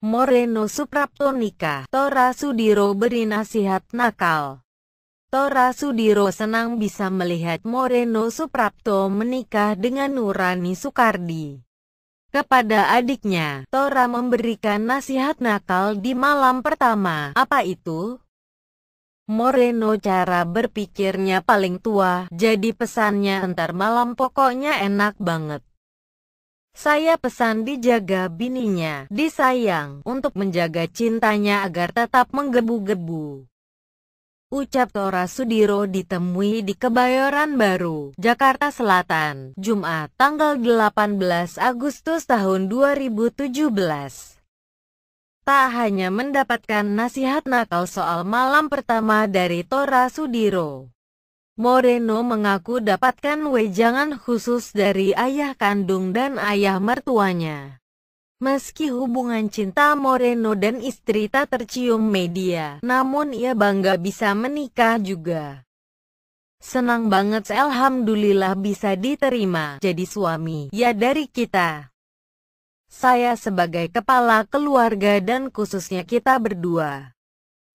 Moreno Suprapto nikah, Tora Sudiro beri nasihat nakal. Tora Sudiro senang bisa melihat Moreno Suprapto menikah dengan Nurani Soekardi. Kepada adiknya, Tora memberikan nasihat nakal di malam pertama. Apa itu? Moreno cara berpikirnya paling tua, jadi pesannya entar malam pokoknya enak banget. Saya pesan dijaga bininya, disayang, untuk menjaga cintanya agar tetap menggebu-gebu. Ucap Tora Sudiro ditemui di Kebayoran Baru, Jakarta Selatan, Jumat, tanggal 18 Agustus tahun 2017. Tak hanya mendapatkan nasihat nakal soal malam pertama dari Tora Sudiro, Moreno mengaku dapatkan wejangan khusus dari ayah kandung dan ayah mertuanya. Meski hubungan cinta Moreno dan istri tak tercium media, namun ia bangga bisa menikah juga. Senang banget Alhamdulillah bisa diterima jadi suami, ya dari kita. Saya sebagai kepala keluarga dan khususnya kita berdua.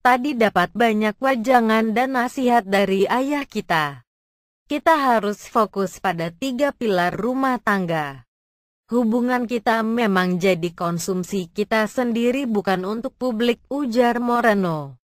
Tadi dapat banyak wajangan dan nasihat dari ayah kita. Kita harus fokus pada tiga pilar rumah tangga. Hubungan kita memang jadi konsumsi kita sendiri bukan untuk publik ujar Moreno.